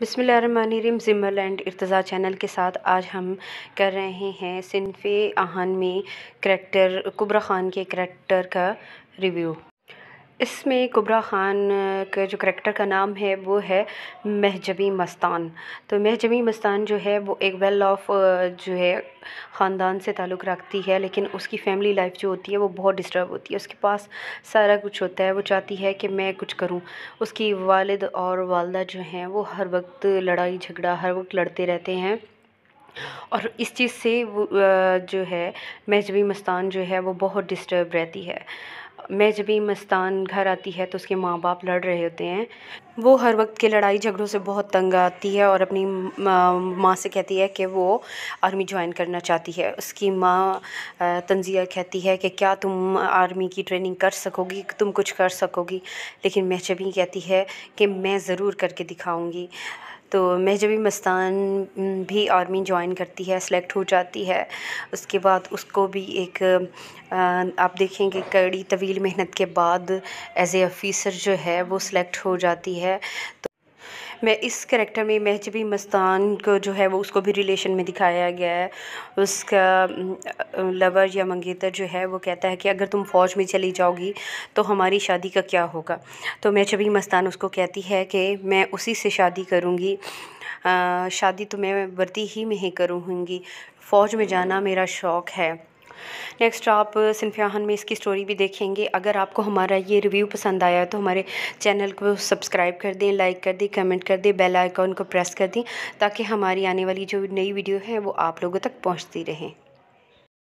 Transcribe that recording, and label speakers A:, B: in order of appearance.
A: बसमिलीम Zimal and Irtaza channel के साथ आज हम कर रहे हैं सिनफ़ आहन में करैक्टर कुबरा ख़ान के करैक्टर का रिव्यू इसमें कुबरा ख़ान के जो करेक्टर का नाम है वो है महजबी मस्तान तो महजबी मस्तान जो है वो एक वेल ऑफ जो है ख़ानदान से ताल्लुक़ रखती है लेकिन उसकी फ़ैमिली लाइफ जो होती है वो बहुत डिस्टर्ब होती है उसके पास सारा कुछ होता है वो चाहती है कि मैं कुछ करूँ उसकी वालिद और वालदा जो हैं वो हर वक्त लड़ाई झगड़ा हर वक्त लड़ते रहते हैं और इस चीज़ से वो जो है मेजबी मस्तान जो है वो बहुत डिस्टर्ब रहती है मेजबी मस्तान घर आती है तो उसके माँ बाप लड़ रहे होते हैं वो हर वक्त के लड़ाई झगड़ों से बहुत तंग आती है और अपनी माँ से कहती है कि वो आर्मी ज्वाइन करना चाहती है उसकी माँ तंजिया कहती है कि क्या तुम आर्मी की ट्रेनिंग कर सकोगी तुम कुछ कर सकोगी लेकिन महजबी कहती है कि मैं ज़रूर करके दिखाऊँगी तो महजबी मस्तान भी आर्मी ज्वाइन करती है सेलेक्ट हो जाती है उसके बाद उसको भी एक आप देखेंगे कड़ी तवील मेहनत के बाद एज़ ए ऑफ़िसर जो है वो सेलेक्ट हो जाती है तो मैं इस करेक्टर में महजबी मस्तान को जो है वो उसको भी रिलेशन में दिखाया गया है उसका लवर या मंगेतर जो है वो कहता है कि अगर तुम फ़ौज में चली जाओगी तो हमारी शादी का क्या होगा तो महजबी मस्तान उसको कहती है कि मैं उसी से शादी करूँगी शादी तो मैं वर्दी ही में ही करूँगी फ़ौज में जाना मेरा शौक़ है नेक्स्ट आप uh, सिंफियाहन में इसकी स्टोरी भी देखेंगे अगर आपको हमारा ये रिव्यू पसंद आया तो हमारे चैनल को सब्सक्राइब कर दें लाइक कर दें कमेंट कर दें बेल आइकॉन को प्रेस कर दें ताकि हमारी आने वाली जो नई वीडियो है वो आप लोगों तक पहुँचती रहें